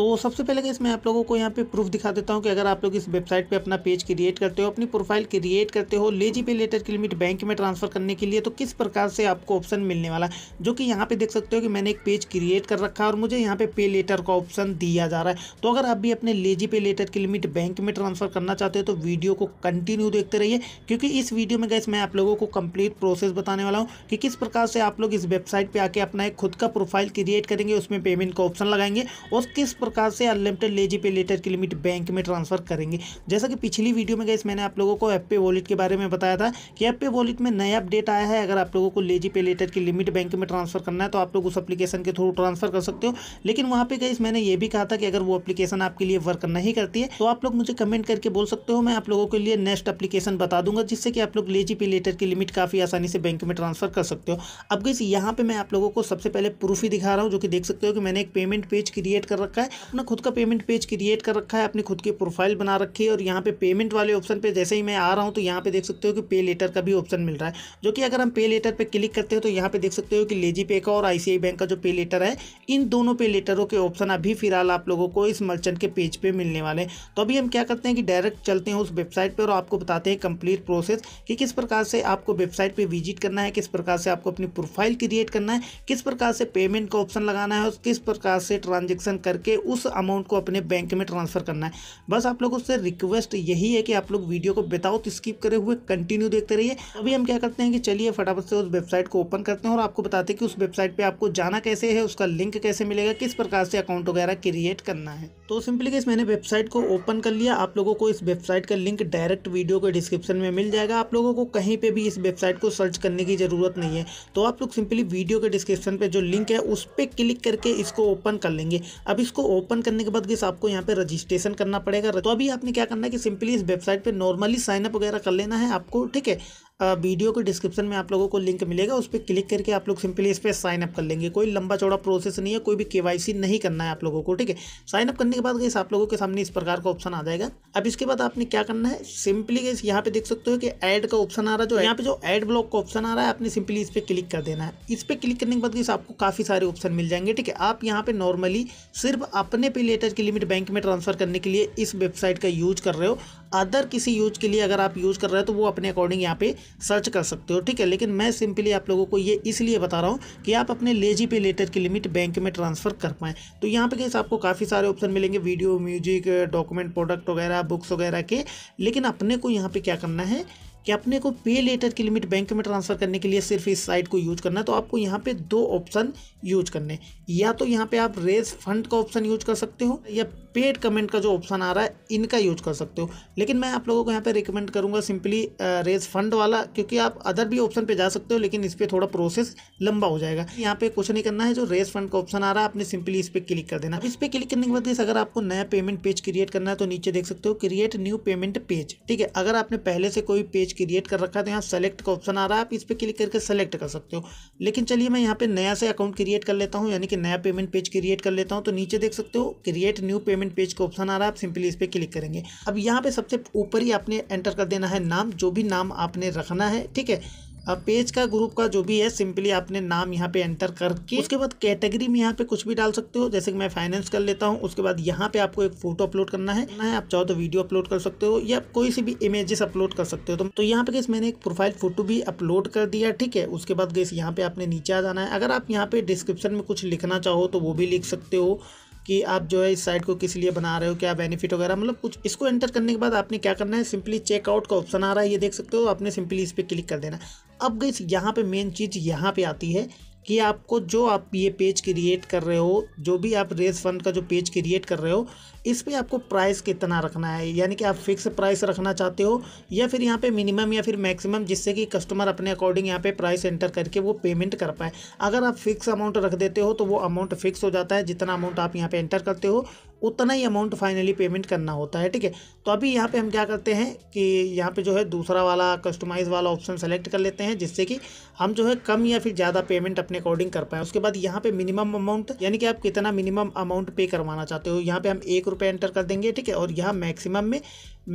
तो सबसे पहले कि मैं आप लोगों को यहाँ पे प्रूफ दिखा देता हूँ कि अगर आप लोग इस वेबसाइट पे अपना पेज क्रिएट करते हो अपनी प्रोफाइल क्रिएट करते हो लेजी पे लेटर की लिमिट बैंक में ट्रांसफ़र करने के लिए तो किस प्रकार से आपको ऑप्शन मिलने वाला जो कि यहाँ पे देख सकते हो कि मैंने एक पेज क्रिएट कर रखा और मुझे यहाँ पे पे लेटर का ऑप्शन दिया जा रहा है तो अगर आप भी अपने लेजी पे लेटर की लिमिट बैंक में ट्रांसफ़र करना चाहते हो तो वीडियो को कंटिन्यू देखते रहिए क्योंकि इस वीडियो में गैस मैं आप लोगों को कंप्लीट प्रोसेस बताने वाला हूँ कि किस प्रकार से आप लोग इस वेबसाइट पर आके अपना एक खुद का प्रोफाइल क्रिएट करेंगे उसमें पेमेंट का ऑप्शन लगाएंगे और किस प्रकार से अनलिमिटेड ले जी पे लेटर की लिमिट बैंक में ट्रांसफर करेंगे जैसा कि पिछली वीडियो में गई मैंने आप लोगों को एप पे वॉलेट के बारे में बताया था कि एप पे वॉलेट में नया अपडेट आया है अगर आप लोगों को ले जी पे लेटर की लिमिट बैंक में ट्रांसफर करना है तो आप लोग उस अपलीकेशन के थ्रू ट्रांसफर कर सकते हो लेकिन वहाँ पे गई मैंने ये भी कहा था कि अगर वो अपलीकेशन आपके लिए वर्क नहीं करती है तो आप लोग मुझे कमेंट करके बोल सकते हो मैं आप लोगों के लिए नेक्स्ट अपलीकेशन बता दूंगा जिससे कि आप लोग ले जी पे लेटर की लिमिट काफ़ी आसानी से बैंक में ट्रांसफर कर सकते हो अब गई यहाँ पे मैं आप लोगों को सबसे पहले प्रूफ ही दिखा रहा हूँ जो कि देख सकते हो कि मैंने एक पेमेंट पेज क्रिएट कर रखा है अपना खुद का पेमेंट पेज क्रिएट कर रखा है अपनी खुद की प्रोफाइल बना रखी है और यहाँ पे पेमेंट वाले ऑप्शन पे जैसे ही मैं आ रहा हूँ तो यहाँ पे देख सकते हो कि पे लेटर का भी ऑप्शन मिल रहा है जो कि अगर हम पे लेटर पर क्लिक करते हैं तो यहाँ पे देख सकते हो कि लेजी पे का और आई बैंक का जो पे लेटर है इन दोनों पे लेटरों के ऑप्शन अभी फिलहाल आप लोगों को इस मर्चेंट के पेज पर मिलने वाले हैं तो अभी हम क्या करते हैं कि डायरेक्ट चलते हैं उस वेबसाइट पर और आपको बताते हैं कंप्लीट प्रोसेस कि किस प्रकार से आपको वेबसाइट पर विजिट करना है किस प्रकार से आपको अपनी प्रोफाइल क्रिएट करना है किस प्रकार से पेमेंट का ऑप्शन लगाना है और किस प्रकार से ट्रांजेक्शन करके उस अमाउंट को अपने बैंक में ट्रांसफ़र करना है बस आप लोगों से रिक्वेस्ट यही है कि आप लोग वीडियो को विदाउट स्किप करे हुए कंटिन्यू देखते रहिए अभी हम क्या करते हैं कि चलिए फटाफट से उस वेबसाइट को ओपन करते हैं और आपको बताते हैं कि उस वेबसाइट पर आपको जाना कैसे है उसका लिंक कैसे मिलेगा किस प्रकार से अकाउंट वगैरह क्रिएट करना है तो सिंपली केस मैंने वेबसाइट को ओपन कर लिया आप लोगों को इस वेबसाइट का लिंक डायरेक्ट वीडियो के डिस्क्रिप्शन में मिल जाएगा आप लोगों को कहीं पर भी इस वेबसाइट को सर्च करने की ज़रूरत नहीं है तो आप लोग सिंपली वीडियो के डिस्क्रिप्शन पर जो लिंक है उस पर क्लिक करके इसको ओपन कर लेंगे अब इसको ओपन करने के बाद गैस आपको यहाँ पे रजिस्ट्रेशन करना पड़ेगा तो अभी आपने क्या करना है कि सिंपली इस वेबसाइट पे नॉर्मली साइनअप वगैरह कर लेना है आपको ठीक है वीडियो के डिस्क्रिप्शन में आप लोगों को लिंक मिलेगा उस पर क्लिक करके आप लोग सिंपली इस पर साइनअप कर लेंगे कोई लंबा चौड़ा प्रोसेस नहीं है कोई भी केवाईसी नहीं करना है आप लोगों को ठीक है साइनअप करने के बाद गैस आप लोगों के सामने इस प्रकार का ऑप्शन आ जाएगा अब इसके बाद आपने क्या करना है सिंपली गैस यहाँ पे देख सकते हो कि एड का ऑप्शन आ रहा है जो यहाँ पे जो एड ब्लॉक का ऑप्शन आ रहा है आपने सिंपली इस पर क्लिक कर देना है इस पर क्लिक करने के बाद गैस आपको काफ़ी सारे ऑप्शन मिल जाएंगे ठीक है आप यहाँ पे नॉर्मली सिर्फ अपने पे लेटर की लिमिट बैंक में ट्रांसफर करने के लिए इस वेबसाइट का यूज कर रहे हो अदर किसी यूज के लिए अगर आप यूज कर रहे हो तो वो अपने अकॉर्डिंग यहाँ पे सर्च कर सकते हो ठीक है लेकिन मैं सिंपली आप लोगों को ये इसलिए बता रहा हूँ कि आप अपने लेजी पे लेटर की लिमिट बैंक में ट्रांसफ़र कर पाएँ तो यहाँ पे कैसे आपको काफ़ी सारे ऑप्शन मिलेंगे वीडियो म्यूजिक डॉक्यूमेंट प्रोडक्ट वगैरह बुक्स वगैरह के लेकिन अपने को यहाँ पर क्या करना है कि अपने को पे लेटर की लिमिट बैंक में ट्रांसफ़र करने के लिए सिर्फ इस साइट को यूज करना है तो आपको यहाँ पे दो ऑप्शन यूज करने या तो यहाँ पे आप रेस फंड का ऑप्शन यूज कर सकते हो या पेड कमेंट का जो ऑप्शन आ रहा है इनका यूज कर सकते हो लेकिन मैं आप लोगों को यहाँ पे रिकमेंड करूँगा सिंपली रेज फंड वाला क्योंकि आप अदर भी ऑप्शन पे जा सकते हो लेकिन इस पर थोड़ा प्रोसेस लंबा हो जाएगा यहाँ पे कुछ नहीं करना है जो रेज फंड का ऑप्शन आ रहा है आपने सिंपली इस पर क्लिक कर देना इस पर क्लिक करने के बाद अगर आपको नया पेमेंट पेज क्रिएट करना है तो नीचे देख सकते हो क्रिएट न्यू पेमेंट पेज ठीक है अगर आपने पहले से कोई पेज क्रिएट कर रखा है तो यहाँ सेलेक्ट का ऑप्शन आ रहा है आप इस पर क्लिक करके सेलेक्ट कर सकते हो लेकिन चलिए मैं यहाँ पे नया से अकाउंट क्रिएट कर लेता हूँ यानी कि नया पेमेंट पेज क्रिएट कर लेता हूँ तो नीचे देख सकते हो क्रिएट न्यू पेमेंट पेज का ऑप्शन आ रहा है आप सिंपली इस पर क्लिक करेंगे अब यहाँ पे सबसे ऊपर ही आपने एंटर कर देना है नाम जो भी नाम आपने रखना है ठीक है पेज का ग्रुप का जो भी है सिंपली आपने नाम यहाँ पे एंटर करके उसके बाद कैटेगरी में यहाँ पे कुछ भी डाल सकते हो जैसे कि मैं फाइनेंस कर लेता हूँ उसके बाद यहाँ पे आपको एक फोटो अपलोड करना है ना आप चाहो तो वीडियो अपलोड कर सकते हो या कोई सी भी इमेजेस अपलोड कर सकते हो तो, तो यहाँ पे गैस मैंने एक प्रोफाइल फोटो भी अपलोड कर दिया ठीक है उसके बाद गैस यहाँ पे आपने नीचे आ जाना है अगर आप यहाँ पे डिस्क्रिप्शन में कुछ लिखना चाहो तो वो भी लिख सकते हो कि आप जो है इस साइट को किस लिए बना रहे हो क्या बेनिफिट वगैरह मतलब कुछ इसको एंटर करने के बाद आपने क्या करना है सिंपली चेकआउट का ऑप्शन आ रहा है ये देख सकते हो आपने सिंपली इस पर क्लिक कर देना अब गई यहाँ पर मेन चीज़ यहाँ पर आती है कि आपको जो आप ये पेज क्रिएट कर रहे हो जो भी आप रेस फंड का जो पेज क्रिएट कर रहे हो इस पर आपको प्राइस कितना रखना है यानी कि आप फिक्स प्राइस रखना चाहते हो या फिर यहाँ पे मिनिमम या फिर मैक्सिमम जिससे कि कस्टमर अपने अकॉर्डिंग यहाँ पे प्राइस एंटर करके वो पेमेंट कर पाए अगर आप फिक्स अमाउंट रख देते हो तो वो अमाउंट फिक्स हो जाता है जितना अमाउंट आप यहाँ पे एंटर करते हो उतना ही अमाउंट फाइनली पेमेंट करना होता है ठीक है तो अभी यहाँ पे हम क्या करते हैं कि यहाँ पे जो है दूसरा वाला कस्टमाइज वाला ऑप्शन सेलेक्ट कर लेते हैं जिससे कि हम जो है कम या फिर ज़्यादा पेमेंट अपने अकॉर्डिंग कर पाएँ उसके बाद यहाँ पे मिनिमम अमाउंट यानी कि आप कितना मिनिमम अमाउंट पे करवाना चाहते हो यहाँ पे हम एक रुपये एंटर कर देंगे ठीक है और यहाँ मैक्सिमम में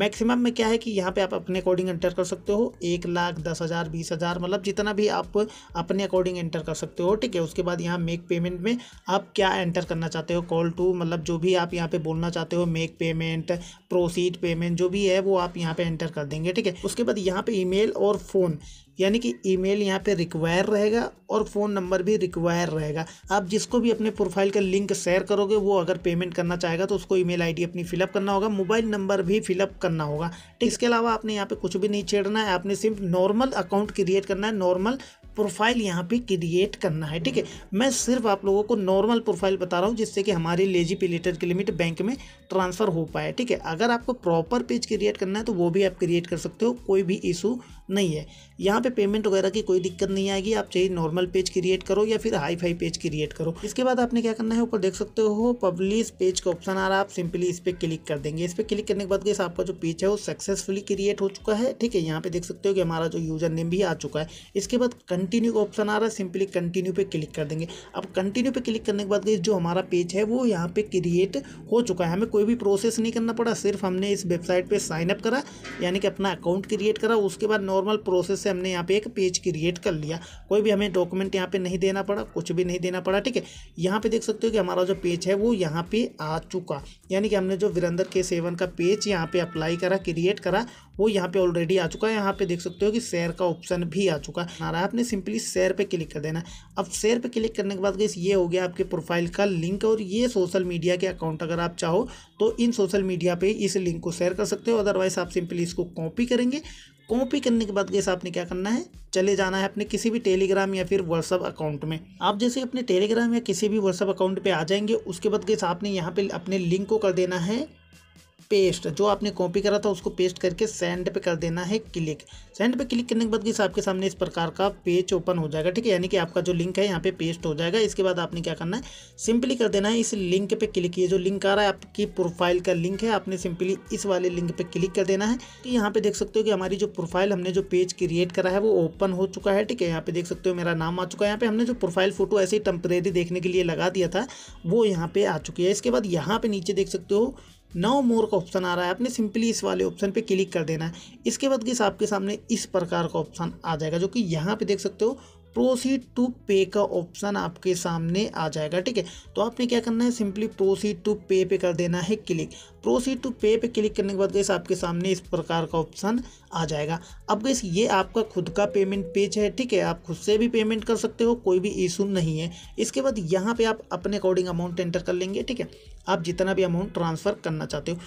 मैक्सिमम में क्या है कि यहाँ पे आप अपने अकॉर्डिंग एंटर कर सकते हो एक लाख दस हज़ार बीस हज़ार मतलब जितना भी आप अपने अकॉर्डिंग एंटर कर सकते हो ठीक है उसके बाद यहाँ मेक पेमेंट में आप क्या एंटर करना चाहते हो कॉल टू मतलब जो भी आप यहाँ पे बोलना चाहते हो मेक पेमेंट प्रोसीड पेमेंट जो भी है वो आप यहाँ पर एंटर कर देंगे ठीक है उसके बाद यहाँ पर ईमेल और फ़ोन यानी कि ईमेल यहाँ पे रिक्वायर रहेगा और फ़ोन नंबर भी रिक्वायर रहेगा आप जिसको भी अपने प्रोफाइल का लिंक शेयर करोगे वो अगर पेमेंट करना चाहेगा तो उसको ईमेल आईडी अपनी फिलअप करना होगा मोबाइल नंबर भी फिलअप करना होगा इसके अलावा आपने यहाँ पे कुछ भी नहीं छेड़ना है आपने सिर्फ नॉर्मल अकाउंट क्रिएट करना है नॉर्मल प्रोफाइल यहाँ पे क्रिएट करना है ठीक है मैं सिर्फ आप लोगों को नॉर्मल प्रोफाइल बता रहा हूँ जिससे कि हमारे लेजी लेटर की लिमिट बैंक में ट्रांसफ़र हो पाए ठीक है अगर आपको प्रॉपर पेज क्रिएट करना है तो वो भी आप क्रिएट कर सकते हो कोई भी इशू नहीं है यहाँ पे पेमेंट वगैरह की कोई दिक्कत नहीं आएगी आप चाहिए नॉर्मल पेज क्रिएट करो या फिर हाई फाई पेज क्रिएट करो इसके बाद आपने क्या करना है ऊपर देख सकते हो पब्लिश पेज का ऑप्शन आ रहा है आप सिंपली इस पर क्लिक कर देंगे इस पर क्लिक करने के बाद आपका जो पेज है वो सक्सेसफुली क्रिएट हो चुका है ठीक है यहाँ पे देख सकते हो कि हमारा जो यूजर नेम भी आ चुका है इसके बाद कंटिन्यू का ऑप्शन आ रहा है सिंपली कंटिन्यू पे क्लिक कर देंगे अब कंटिन्यू पे क्लिक करने के बाद गई जो हमारा पेज है वो यहाँ पे क्रिएट हो चुका है हमें कोई भी प्रोसेस नहीं करना पड़ा सिर्फ हमने इस वेबसाइट पर साइनअप करा यानी कि अपना अकाउंट क्रिएट करा उसके बाद नॉर्मल प्रोसेस से हमने यहाँ पे एक पेज क्रिएट कर लिया कोई भी हमें डॉक्यूमेंट यहाँ पर नहीं देना पड़ा कुछ भी नहीं देना पड़ा ठीक है यहाँ पर देख सकते हो कि हमारा जो पेज है वो यहाँ पर आ चुका यानी कि हमने जो वीरेंद्र के सेवन का पेज यहाँ पर अप्लाई करा क्रिएट करा वो यहाँ पे ऑलरेडी आ चुका है यहाँ पे देख सकते हो कि शेयर का ऑप्शन भी आ चुका है हमारा सिंपली शेयर पे क्लिक कर देना अब शेयर पे क्लिक करने के बाद गई ये हो गया आपके प्रोफाइल का लिंक और ये सोशल मीडिया के अकाउंट अगर आप चाहो तो इन सोशल मीडिया पे इस लिंक को शेयर कर सकते हो अदरवाइज आप सिंपली इसको कॉपी करेंगे कॉपी करने के बाद गैस आपने क्या करना है चले जाना है अपने किसी भी टेलीग्राम या फिर व्हाट्सअप अकाउंट में आप जैसे अपने टेलीग्राम या किसी भी व्हाट्सअप अकाउंट पे आ जाएंगे उसके बाद गैस आपने यहाँ पे अपने लिंक को कर देना है पेस्ट जो आपने कॉपी करा था उसको पेस्ट करके सेंड पे कर देना है क्लिक सेंड पे क्लिक करने के बाद किस आपके सामने इस प्रकार का पेज ओपन हो जाएगा ठीक है यानी कि आपका जो लिंक है यहाँ पे पेस्ट हो जाएगा इसके बाद आपने क्या करना है सिंपली कर देना है इस लिंक पे क्लिक किए जो लिंक आ रहा है आपकी प्रोफाइल का लिंक है आपने सिंपली इस वाले लिंक पे क्लिक कर देना है कि तो यहाँ पे देख सकते हो कि हमारी जो प्रोफाइल हमने जो पेज क्रिएट करा है वो ओपन हो चुका है ठीक है यहाँ पे देख सकते हो मेरा नाम आ चुका है यहाँ पे हमने जो प्रोफाइल फोटो ऐसे ही टेम्परेरी देखने के लिए लगा दिया था वो यहाँ पे आ चुकी है इसके बाद यहाँ पे नीचे देख सकते हो नाउ मोर का ऑप्शन आ रहा है आपने सिंपली इस वाले ऑप्शन पे क्लिक कर देना है इसके बाद किस आपके सामने इस प्रकार का ऑप्शन आ जाएगा जो कि यहाँ पे देख सकते हो प्रोसीड टू पे का ऑप्शन आपके सामने आ जाएगा ठीक है तो आपने क्या करना है सिंपली प्रोसीड टू पे पे कर देना है क्लिक प्रोसीड टू पे पे क्लिक करने के बाद गैस आपके सामने इस प्रकार का ऑप्शन आ जाएगा अब गैस ये आपका खुद का पेमेंट पेज है ठीक है आप खुद से भी पेमेंट कर सकते हो कोई भी इशू नहीं है इसके बाद यहाँ पे आप अपने अकॉर्डिंग अमाउंट एंटर कर लेंगे ठीक है आप जितना भी अमाउंट ट्रांसफ़र करना चाहते हो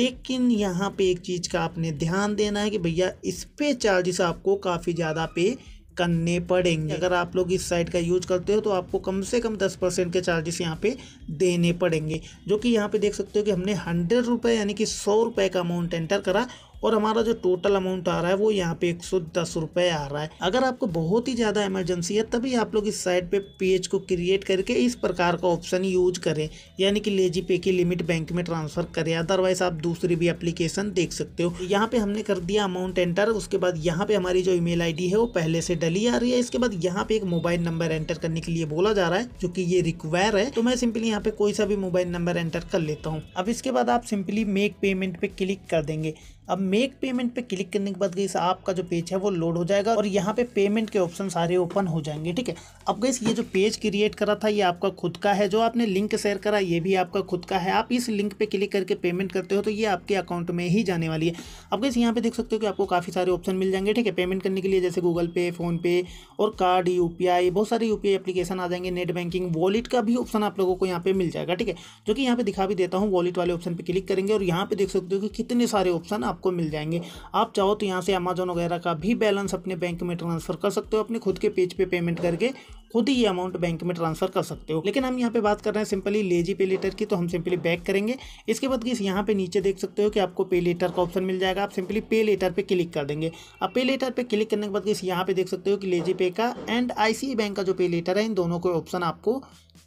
लेकिन यहाँ पे एक चीज़ का आपने ध्यान देना है कि भैया इस पे चार्जेस आपको काफ़ी ज़्यादा पे करने पड़ेंगे अगर आप लोग इस साइट का यूज करते हो तो आपको कम से कम दस परसेंट के चार्जेस यहाँ पे देने पड़ेंगे जो कि यहाँ पे देख सकते हो कि हमने हंड्रेड रुपये यानी कि सौ रुपये का अमाउंट एंटर करा और हमारा जो टोटल अमाउंट आ रहा है वो यहाँ पे एक सौ दस आ रहा है अगर आपको बहुत ही ज़्यादा इमरजेंसी है तभी आप लोग इस साइड पे पेज को क्रिएट करके इस प्रकार का ऑप्शन यूज करें यानी कि लेजी पे की लिमिट बैंक में ट्रांसफ़र करें अदरवाइज आप दूसरी भी एप्लीकेशन देख सकते हो यहाँ पे हमने कर दिया अमाउंट एंटर उसके बाद यहाँ पे हमारी जो ईमेल आईडी है वो पहले से डली आ रही है इसके बाद यहाँ पे एक मोबाइल नंबर एंटर करने के लिए बोला जा रहा है जो की ये रिक्वायर है तो मैं सिंपली यहाँ पे कोई सा भी मोबाइल नंबर एंटर कर लेता हूँ अब इसके बाद आप सिंपली मेक पेमेंट पे क्लिक कर देंगे अब मेक पेमेंट पे क्लिक करने के बाद गई आपका जो पेज है वो लोड हो जाएगा और यहाँ पे पेमेंट के ऑप्शन सारे ओपन हो जाएंगे ठीक है अब गई ये जो पेज क्रिएट करा था ये आपका खुद का है जो आपने लिंक शेयर करा ये भी आपका खुद का है आप इस लिंक पे क्लिक करके पेमेंट करते हो तो ये आपके अकाउंट में ही जाने वाली है अब गई यहाँ पे देख सकते हो कि आपको काफ़ी सारे ऑप्शन मिल जाएंगे ठीक है पेमेंट करने के लिए जैसे गूगल पे फ़ोनपे और कार्ड यू बहुत सारे यू एप्लीकेशन आ जाएंगे नेट बैंकिंग वॉलेट का भी ऑप्शन आप लोगों को यहाँ पे मिल जाएगा ठीक है जो कि यहाँ पे दिखा भी देता हूँ वॉलेट वाले ऑप्शन पर क्लिक करेंगे और यहाँ पर देख सकते हो कि कितने सारे ऑप्शन आपको मिल जाएंगे आप चाहो तो यहाँ से अमेजोन वगैरह का भी बैलेंस अपने बैंक में ट्रांसफ़र कर सकते हो अपने खुद के पेज पे पेमेंट करके खुद ही ये अमाउंट बैंक में ट्रांसफ़र कर सकते हो लेकिन हम यहाँ पे बात कर रहे हैं सिंपली लेजी पे लेटर की तो हम सिंपली बैक करेंगे इसके बाद किस यहाँ पे नीचे देख सकते हो कि आपको पे लेटर का ऑप्शन मिल जाएगा आप सिंपली पे लेटर पे क्लिक कर देंगे अब पे लेटर पे क्लिक करने के बाद किस यहाँ पे देख सकते हो कि लेजी पे का एंड आई बैंक का जो पे लेटर है इन दोनों के ऑप्शन आपको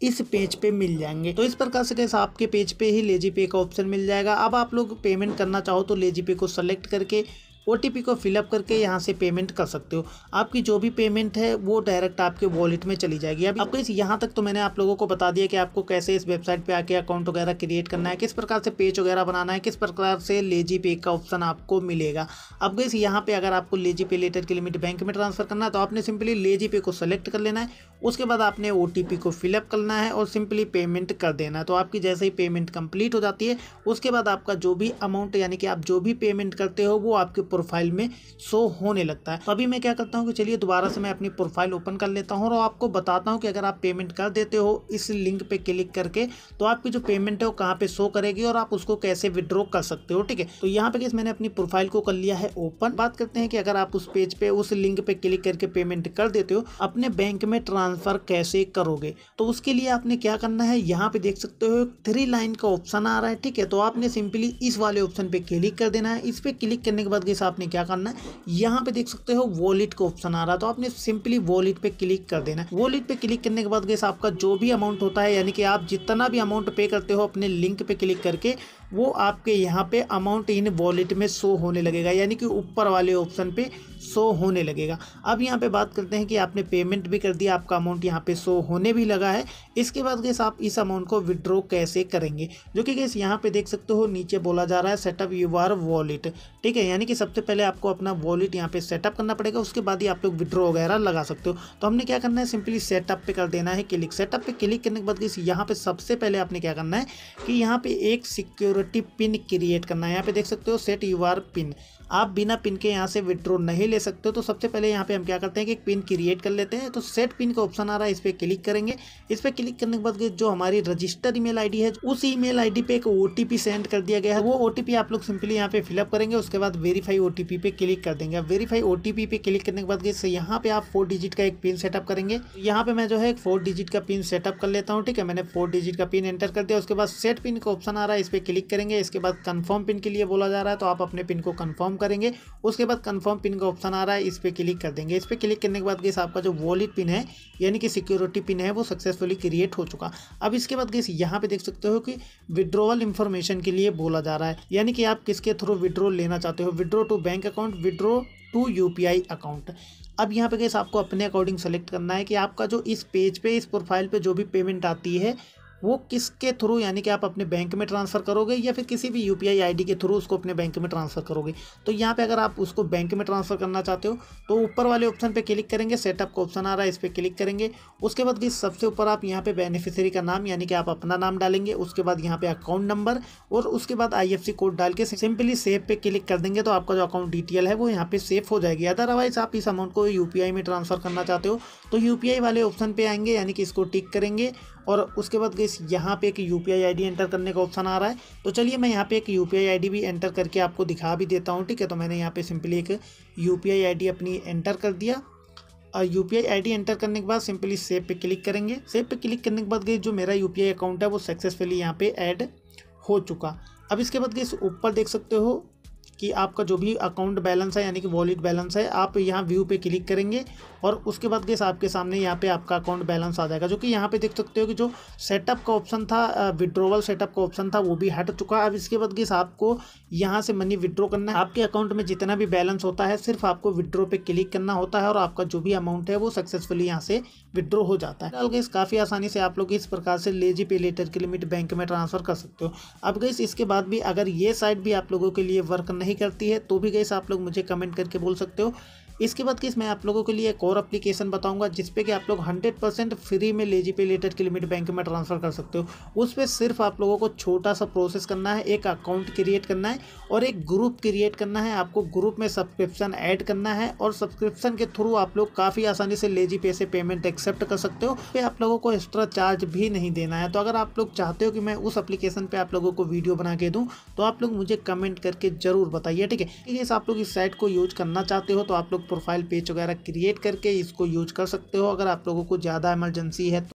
इस पेज पे मिल जाएंगे तो इस प्रकार से कैसे आपके पेज पे ही लेजी पे का ऑप्शन मिल जाएगा अब आप लोग पेमेंट करना चाहो तो लेजी पे को सेलेक्ट करके ओ को फिलअप करके यहाँ से पेमेंट कर सकते हो आपकी जो भी पेमेंट है वो डायरेक्ट आपके वॉलेट में चली जाएगी अब आपको इस यहाँ तक तो मैंने आप लोगों को बता दिया कि आपको कैसे इस वेबसाइट पर आके अकाउंट वगैरह क्रिएट करना है किस प्रकार से पेज वगैरह बनाना है किस प्रकार से लेजी पे का ऑप्शन आपको मिलेगा अब गई यहाँ पे अगर आपको लेजी पे लेटर की लिमिट बैंक में ट्रांसफर करना है तो आपने सिंपली लेजी पे को सेलेक्ट कर लेना है उसके बाद आपने ओ को फिलअप करना है और सिंपली पेमेंट कर देना है तो आपकी जैसे ही पेमेंट कंप्लीट हो जाती है उसके बाद आपका जो भी अमाउंट यानी कि आप जो भी पेमेंट करते हो वो आपके प्रोफाइल में शो होने लगता है तो अभी मैं क्या करता हूँ कि चलिए दोबारा से मैं अपनी प्रोफाइल ओपन कर लेता हूँ और आपको बताता हूँ कि अगर आप पेमेंट कर देते हो इस लिंक पर क्लिक करके तो आपकी जो पेमेंट है वो कहाँ पर शो करेगी और आप उसको कैसे विड्रॉ कर सकते हो ठीक है तो यहाँ पे मैंने अपनी प्रोफाइल को कर लिया है ओपन बात करते हैं कि अगर आप उस पेज पे उस लिंक पे क्लिक करके पेमेंट कर देते हो अपने बैंक में ट्रांसफर कैसे करोगे तो उसके लिए आपने क्या करना है यहाँ पे देख सकते हो थ्री लाइन का ऑप्शन आ रहा है ठीक है तो आपने सिंपली इस वाले ऑप्शन पे क्लिक कर देना है इस पे क्लिक करने के बाद आपने क्या करना है यहाँ पे देख सकते हो वॉलेट का ऑप्शन आ रहा है तो आपने सिंपली वॉलेट पे क्लिक कर देना है वॉलेट पे क्लिक करने के बाद गैस आपका जो भी अमाउंट होता है यानी कि आप जितना भी अमाउंट पे करते हो अपने लिंक पे क्लिक करके वो आपके यहाँ पे अमाउंट इन वॉलेट में शो होने लगेगा यानी कि ऊपर वाले ऑप्शन पे शो होने लगेगा अब यहाँ पे बात करते हैं कि आपने पेमेंट भी कर दिया आपका अमाउंट यहाँ पे शो होने भी लगा है इसके बाद गैस आप इस अमाउंट को विड्रॉ कैसे करेंगे जो कि गैस यहाँ पे देख सकते हो नीचे बोला जा रहा है सेटअप यू आर वॉलेट ठीक है यानी कि सबसे पहले आपको अपना वॉलेट यहाँ पे सेटअप करना पड़ेगा उसके बाद ही आप लोग विड्रॉ वगैरह लगा सकते हो तो हमने क्या करना है सिंपली सेटअप पे कर देना है क्लिक सेटअप पे क्लिक करने के बाद गैस यहाँ पे सबसे पहले आपने क्या करना है कि यहाँ पे एक सिक्योरिटी पिन क्रिएट करना है यहाँ पे देख सकते हो सेट यू पिन आप बिना पिन के यहाँ से विड्रॉ नहीं ले ले सकते हो तो सबसे पहले यहाँ पे हम क्या करते हैं कि एक पिन क्रिएट कर लेते हैं तो सेट पिन का ऑप्शन आ रहा है इस पर क्लिक करेंगे इस पर क्लिक करने के बाद जो हमारी रजिस्टर ईमेल आईडी है उस ईमेल आईडी पे एक ओटीपी सेंड कर दिया गया है वो ओटीपी आप लोग सिंपली यहाँ पे फिलअप करेंगे उसके बाद वेरीफाई ओटीपी पे क्लिक कर देंगे वेरीफाई ओटीपी पे क्लिक करने के बाद यहाँ पे आप फोर डिजिट का एक पिन सेटअप करेंगे यहाँ पे मैं जो है फोर डिजिट का पिन सेटअप कर लेता हूँ ठीक है मैंने फोर डिजिट का पिन एंटर कर दिया उसके बाद सेट पिन का ऑप्शन आ रहा है इस पर क्लिक करेंगे इसके बाद कन्फर्म पिन के लिए बोला जा रहा है तो आप अपने पिन को कन्फर्म करेंगे उसके बाद कन्फर्म पिन का ऑप्शन आ रहा है इस पर क्लिक कर देंगे इस पर क्लिक करने के बाद गैस आपका जो वॉलेट पिन है यानी कि सिक्योरिटी पिन है वो सक्सेसफुली क्रिएट हो चुका अब इसके बाद गैस यहाँ पे देख सकते हो कि विड्रॉवल इन्फॉर्मेशन के लिए बोला जा रहा है यानी कि आप किसके थ्रू विड्रॉ लेना चाहते हो withdraw to bank account withdraw to you account अब यहाँ पे गैस आपको अपने अकॉर्डिंग सेलेक्ट करना है कि आपका जो इस पेज पे इस प्रोफाइल पे जो भी पेमेंट आती है वो किसके थ्रू यानी कि आप अपने बैंक में ट्रांसफ़र करोगे या फिर किसी भी यू पी के थ्रू उसको अपने बैंक में ट्रांसफ़र करोगे तो यहाँ पे अगर आप उसको बैंक में ट्रांसफ़र करना चाहते हो तो ऊपर वाले ऑप्शन पे क्लिक करेंगे सेटअप का ऑप्शन आ रहा है इस पर क्लिक करेंगे उसके बाद भी सबसे ऊपर आप यहाँ पे बेनिफिशरी का नाम यानी कि आप अपना नाम डालेंगे उसके बाद यहाँ पे अकाउंट नंबर और उसके बाद आई कोड डाल के सिंपली सेफ पे क्लिक कर देंगे तो आपका जो अकाउंट डिटेल है वो यहाँ पे सेफ हो जाएगी अदरवाइज आप इस अमाउंट को यू में ट्रांसफ़र करना चाहते हो तो यू वाले ऑप्शन पर आएंगे यानी कि इसको टिक करेंगे और उसके बाद गई यहाँ पे एक यू पी एंटर करने का ऑप्शन आ रहा है तो चलिए मैं यहाँ पे एक यू पी भी एंटर करके आपको दिखा भी देता हूँ ठीक है तो मैंने यहाँ पे सिंपली एक यू पी अपनी एंटर कर दिया और यू पी एंटर करने के बाद सिंपली सेव पे क्लिक करेंगे सेव पे क्लिक करने के बाद गई जो मेरा यू अकाउंट है वो सक्सेसफुली यहाँ पर ऐड हो चुका अब इसके बाद गई ऊपर देख सकते हो कि आपका जो भी अकाउंट बैलेंस है यानी कि वॉलेट बैलेंस है आप यहाँ व्यू पे क्लिक करेंगे और उसके बाद गैस आपके सामने यहाँ पे आपका अकाउंट बैलेंस आ जाएगा जो कि यहाँ पे देख सकते हो कि जो सेटअप का ऑप्शन था विड्रोवल सेटअप का ऑप्शन था वो भी हट चुका है अब इसके बाद गैस आपको यहाँ से मनी विड्रॉ करना है आपके अकाउंट में जितना भी बैलेंस होता है सिर्फ आपको विड्रो पर क्लिक करना होता है और आपका जो भी अमाउंट है वो सक्सेसफुली यहाँ से विड्रो हो जाता है फिलहाल गैस काफ़ी आसानी से आप लोग इस प्रकार से ले जी पे लेटर की लिमिट बैंक में ट्रांसफ़र कर सकते हो अब गैस इसके बाद भी अगर ये साइड भी आप लोगों के लिए वर्क नहीं नहीं करती है तो भी गैस आप लोग मुझे कमेंट करके बोल सकते हो इसके बाद किस मैं आप लोगों के लिए एक और अपलीकेशन बताऊंगा जिसपे कि आप लोग 100% फ्री में लेजी पे लेटर के लिमिट बैंक में ट्रांसफ़र कर सकते हो उस पर सिर्फ आप लोगों को छोटा सा प्रोसेस करना है एक अकाउंट क्रिएट करना है और एक ग्रुप क्रिएट करना है आपको ग्रुप में सब्सक्रिप्शन ऐड करना है और सब्सक्रिप्शन के थ्रू आप लोग काफ़ी आसानी से लेजी पे से पेमेंट एक्सेप्ट कर सकते हो पे आप लोगों को एक्स्ट्रा चार्ज भी नहीं देना है तो अगर आप लोग चाहते हो कि मैं उस एप्लीकेशन पर आप लोगों को वीडियो बना के दूँ तो आप लोग मुझे कमेंट करके ज़रूर बताइए ठीक है इस आप लोग इस साइट को यूज करना चाहते हो तो आप लोग प्रोफाइल पेज वगैरह क्रिएट करके इसको यूज कर सकते हो अगर आप लोगों को ज़्यादा इमरजेंसी है तो।